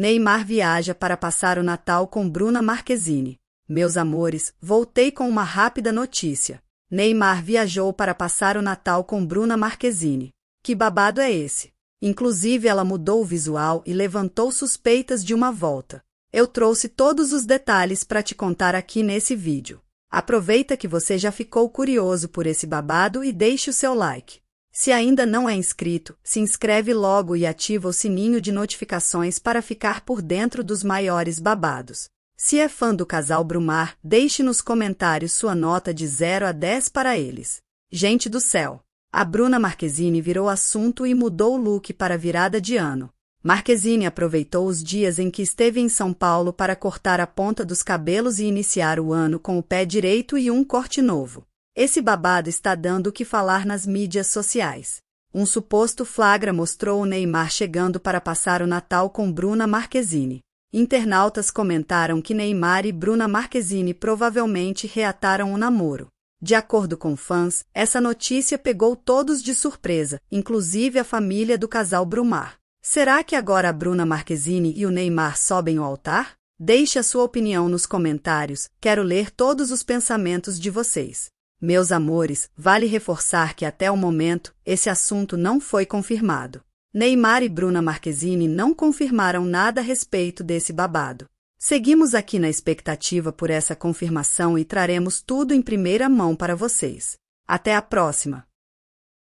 Neymar viaja para passar o Natal com Bruna Marquezine. Meus amores, voltei com uma rápida notícia. Neymar viajou para passar o Natal com Bruna Marquezine. Que babado é esse? Inclusive, ela mudou o visual e levantou suspeitas de uma volta. Eu trouxe todos os detalhes para te contar aqui nesse vídeo. Aproveita que você já ficou curioso por esse babado e deixe o seu like. Se ainda não é inscrito, se inscreve logo e ativa o sininho de notificações para ficar por dentro dos maiores babados. Se é fã do casal Brumar, deixe nos comentários sua nota de 0 a 10 para eles. Gente do céu! A Bruna Marquezine virou assunto e mudou o look para virada de ano. Marquezine aproveitou os dias em que esteve em São Paulo para cortar a ponta dos cabelos e iniciar o ano com o pé direito e um corte novo. Esse babado está dando o que falar nas mídias sociais. Um suposto flagra mostrou o Neymar chegando para passar o Natal com Bruna Marquezine. Internautas comentaram que Neymar e Bruna Marquezine provavelmente reataram o um namoro. De acordo com fãs, essa notícia pegou todos de surpresa, inclusive a família do casal Brumar. Será que agora a Bruna Marquezine e o Neymar sobem ao altar? Deixe a sua opinião nos comentários, quero ler todos os pensamentos de vocês. Meus amores, vale reforçar que até o momento esse assunto não foi confirmado. Neymar e Bruna Marquezine não confirmaram nada a respeito desse babado. Seguimos aqui na expectativa por essa confirmação e traremos tudo em primeira mão para vocês. Até a próxima!